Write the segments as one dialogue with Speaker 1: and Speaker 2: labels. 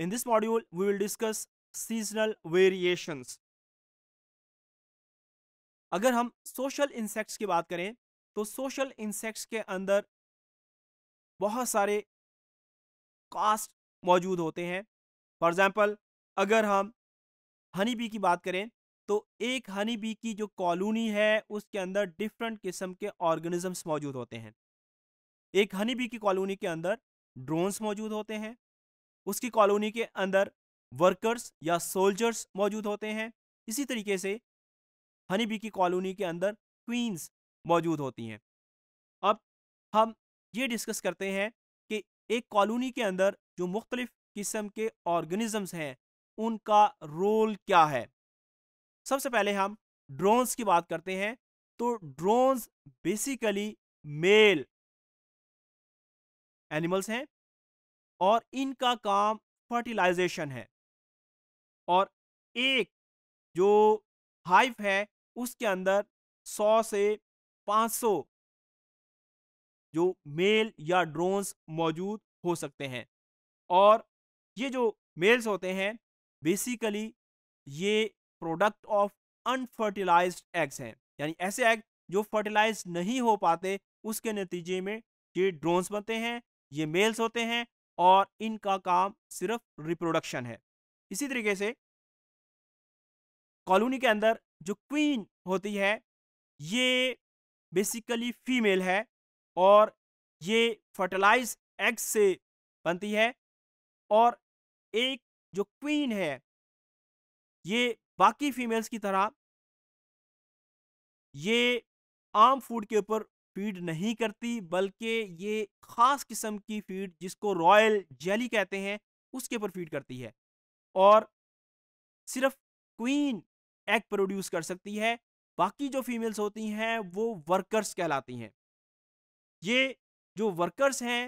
Speaker 1: In this module, we will discuss seasonal variations. अगर हम social insects की बात करें तो सोशल इंसेक्ट्स के अंदर बहुत सारे कास्ट मौजूद होते हैं फॉर एग्ज़ाम्पल अगर हम हनी बी की बात करें तो एक हनी बी की जो कॉलोनी है उसके अंदर डिफरेंट किस्म के ऑर्गेनिजम्स मौजूद होते हैं एक हनी बी की कॉलोनी के अंदर ड्रोन्स मौजूद होते हैं उसकी कॉलोनी के अंदर वर्कर्स या सोल्जर्स मौजूद होते हैं इसी तरीके से हनी बी की कॉलोनी के अंदर क्वींस मौजूद होती हैं अब हम ये डिस्कस करते हैं कि एक कॉलोनी के अंदर जो मुख्तलिफ़ किस्म के ऑर्गेनिज़म्स हैं उनका रोल क्या है सबसे पहले हम ड्रोन्स की बात करते हैं तो ड्रोन्स बेसिकली मेल एनिमल्स हैं और इनका काम फर्टिलाइजेशन है और एक जो हाइफ है उसके अंदर 100 से 500 जो मेल या ड्रोन्स मौजूद हो सकते हैं और ये जो मेल्स होते हैं बेसिकली ये प्रोडक्ट ऑफ अनफर्टिलाइज एग्स हैं यानी ऐसे एग जो फर्टिलाइज नहीं हो पाते उसके नतीजे में ये ड्रोन्स बनते हैं ये मेल्स होते हैं और इनका काम सिर्फ रिप्रोडक्शन है इसी तरीके से कॉलोनी के अंदर जो क्वीन होती है ये बेसिकली फीमेल है और ये फर्टिलाइज एग्स से बनती है और एक जो क्वीन है ये बाकी फीमेल्स की तरह ये आम फूड के ऊपर फीड नहीं करती बल्कि ये ख़ास किस्म की फीड जिसको रॉयल जेली कहते हैं उसके ऊपर फीड करती है और सिर्फ क्वीन एग प्रोड्यूस कर सकती है बाकी जो फीमेल्स होती हैं वो वर्कर्स कहलाती हैं ये जो वर्कर्स हैं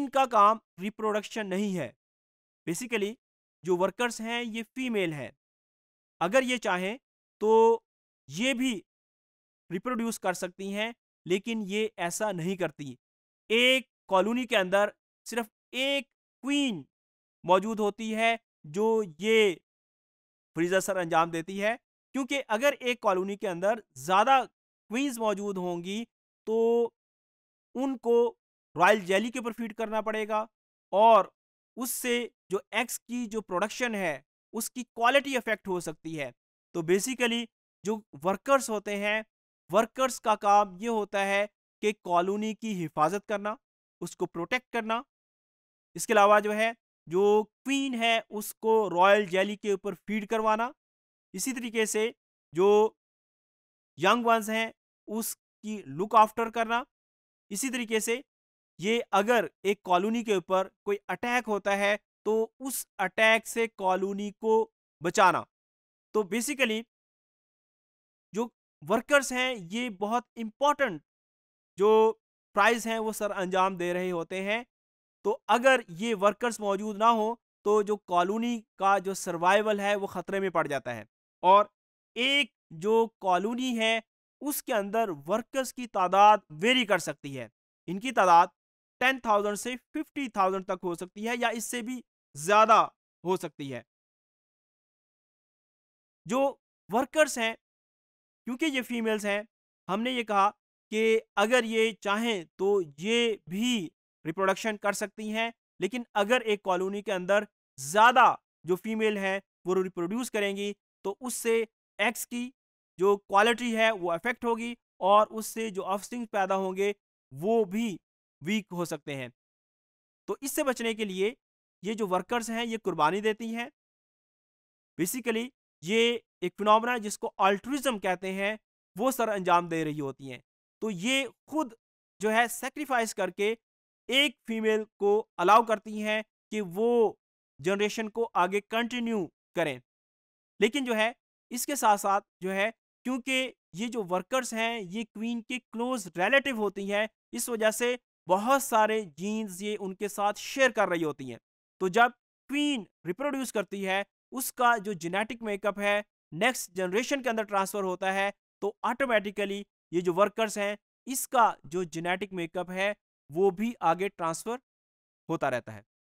Speaker 1: इनका काम रिप्रोडक्शन नहीं है बेसिकली जो वर्कर्स हैं ये फीमेल हैं अगर ये चाहें तो ये भी रिप्रोड्यूस कर सकती हैं लेकिन ये ऐसा नहीं करती एक कॉलोनी के अंदर सिर्फ एक क्वीन मौजूद होती है जो ये फ्रीजर सर अंजाम देती है क्योंकि अगर एक कॉलोनी के अंदर ज़्यादा क्वींस मौजूद होंगी तो उनको रॉयल जेली के ऊपर फीड करना पड़ेगा और उससे जो एग्स की जो प्रोडक्शन है उसकी क्वालिटी अफेक्ट हो सकती है तो बेसिकली जो वर्कर्स होते हैं वर्कर्स का काम ये होता है कि कॉलोनी की हिफाजत करना उसको प्रोटेक्ट करना इसके अलावा जो है जो क्वीन है उसको रॉयल जेली के ऊपर फीड करवाना इसी तरीके से जो यंग वंस हैं उसकी लुक आफ्टर करना इसी तरीके से ये अगर एक कॉलोनी के ऊपर कोई अटैक होता है तो उस अटैक से कॉलोनी को बचाना तो बेसिकली वर्कर्स हैं ये बहुत इम्पॉर्टेंट जो प्राइस हैं वो सर अंजाम दे रहे होते हैं तो अगर ये वर्कर्स मौजूद ना हो तो जो कॉलोनी का जो सर्वाइवल है वो ख़तरे में पड़ जाता है और एक जो कॉलोनी है उसके अंदर वर्कर्स की तादाद वेरी कर सकती है इनकी तादाद टेन थाउजेंड से फिफ्टी थाउजेंड तक हो सकती है या इससे भी ज़्यादा हो सकती है जो वर्कर्स हैं क्योंकि ये फीमेल्स हैं हमने ये कहा कि अगर ये चाहें तो ये भी रिप्रोडक्शन कर सकती हैं लेकिन अगर एक कॉलोनी के अंदर ज़्यादा जो फीमेल हैं वो रिप्रोड्यूस करेंगी तो उससे एक्स की जो क्वालिटी है वो अफेक्ट होगी और उससे जो ऑफसिंग पैदा होंगे वो भी वीक हो सकते हैं तो इससे बचने के लिए ये जो वर्कर्स हैं ये कुर्बानी देती हैं बेसिकली ये एक फिनोमना जिसको अल्ट्रिज्म कहते हैं वो सर अंजाम दे रही होती हैं तो ये खुद जो है सेक्रीफाइस करके एक फीमेल को अलाउ करती हैं कि वो जनरेशन को आगे कंटिन्यू करें लेकिन जो है इसके साथ साथ जो है क्योंकि ये जो वर्कर्स हैं ये क्वीन के क्लोज रिलेटिव होती हैं इस वजह से बहुत सारे जीन्स ये उनके साथ शेयर कर रही होती हैं तो जब क्वीन रिप्रोड्यूस करती है उसका जो जेनेटिक मेकअप है नेक्स्ट जनरेशन के अंदर ट्रांसफ़र होता है तो ऑटोमेटिकली ये जो वर्कर्स हैं इसका जो जेनेटिक मेकअप है वो भी आगे ट्रांसफ़र होता रहता है